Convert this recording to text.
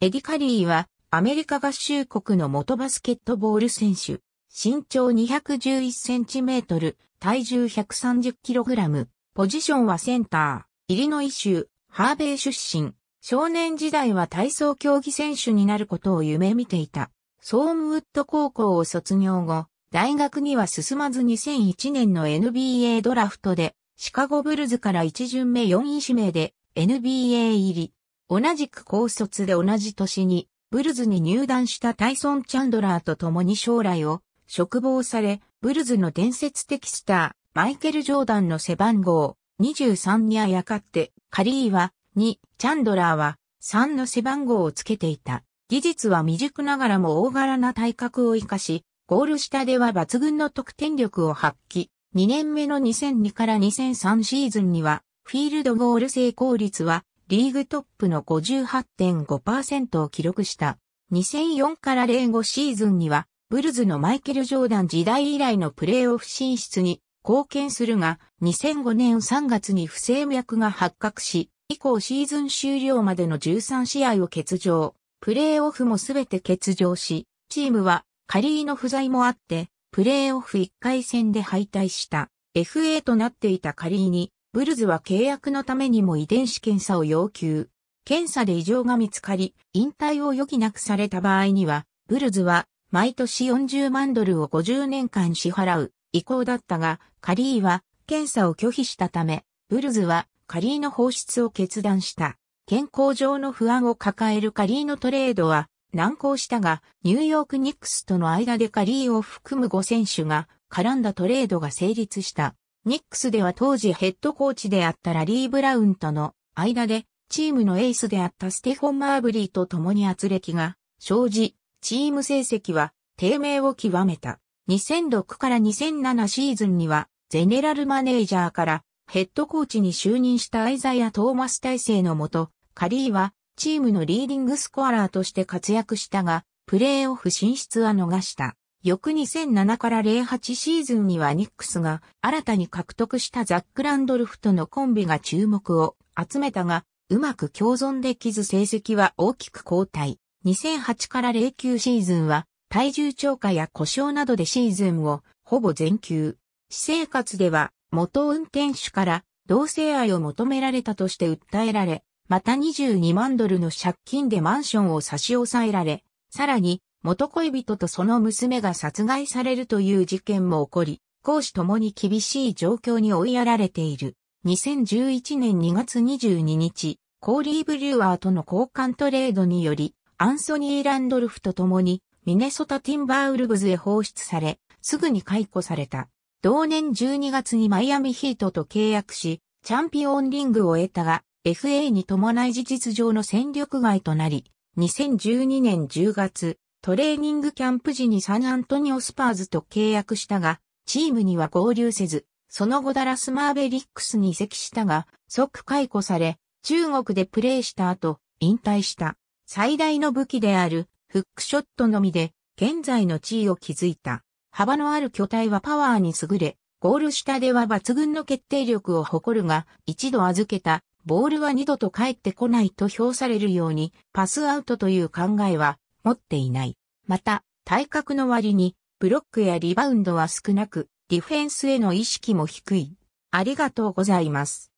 エディ・カリーは、アメリカ合衆国の元バスケットボール選手。身長211センチメートル、体重130キログラム、ポジションはセンター、イリノイ州、ハーベイ出身。少年時代は体操競技選手になることを夢見ていた。ソームウッド高校を卒業後、大学には進まず2001年の NBA ドラフトで、シカゴブルズから一巡目4位指名で NBA 入り。同じく高卒で同じ年に、ブルズに入団したタイソン・チャンドラーと共に将来を、嘱望され、ブルズの伝説的スター、マイケル・ジョーダンの背番号、23にあやかって、カリーは2、チャンドラーは3の背番号をつけていた。技術は未熟ながらも大柄な体格を活かし、ゴール下では抜群の得点力を発揮。2年目の2002から2003シーズンには、フィールドゴール成功率はリーグトップの58.5%を記録した。2004から05シーズンには、ブルズのマイケル・ジョーダン時代以来のプレーオフ進出に貢献するが、2005年3月に不正脈が発覚し、以降シーズン終了までの13試合を欠場。プレーオフもすべて欠場し、チームはカリーの不在もあって、プレーオフ1回戦で敗退した。FA となっていたカリーにブルズは契約のためにも遺伝子検査を要求。検査で異常が見つかり、引退を余儀なくされた場合には、ブルズは毎年40万ドルを50年間支払う意向だったが、カリーは検査を拒否したため、ブルズはカリーの放出を決断した。健康上の不安を抱えるカリーのトレードは難航したが、ニューヨークニックスとの間でカリーを含む5選手が絡んだトレードが成立した。ニックスでは当時ヘッドコーチであったラリー・ブラウンとの間で、チームのエースであったステフォン・マーブリーと共に圧力が生じ、チーム成績は低迷を極めた。2006から2007シーズンには、ゼネラルマネージャーからヘッドコーチに就任したアイザイア・トーマス体制のもと、カリーはチームのリーディングスコアラーとして活躍したが、プレーオフ進出は逃した。翌2007から08シーズンにはニックスが新たに獲得したザック・ランドルフとのコンビが注目を集めたが、うまく共存できず成績は大きく後退。2008から09シーズンは体重超過や故障などでシーズンをほぼ全休。私生活では元運転手から同性愛を求められたとして訴えられ、また22万ドルの借金でマンションを差し押さえられ、さらに元恋人とその娘が殺害されるという事件も起こり、公私ともに厳しい状況に追いやられている。2011年2月22日、コーリー・ブリュワーとの交換トレードにより、アンソニー・ランドルフと共にミネソタ・ティンバーウルブズへ放出され、すぐに解雇された。同年12月にマイアミヒートと契約し、チャンピオンリングを得たが、FA に伴い事実上の戦力外となり、2012年10月、トレーニングキャンプ時にサンアントニオスパーズと契約したが、チームには合流せず、その後ダラスマーベリックスに移籍したが、即解雇され、中国でプレーした後、引退した。最大の武器である、フックショットのみで、現在の地位を築いた。幅のある巨体はパワーに優れ、ゴール下では抜群の決定力を誇るが、一度預けた、ボールは二度と返ってこないと評されるように、パスアウトという考えは、持っていない。また、体格の割に、ブロックやリバウンドは少なく、ディフェンスへの意識も低い。ありがとうございます。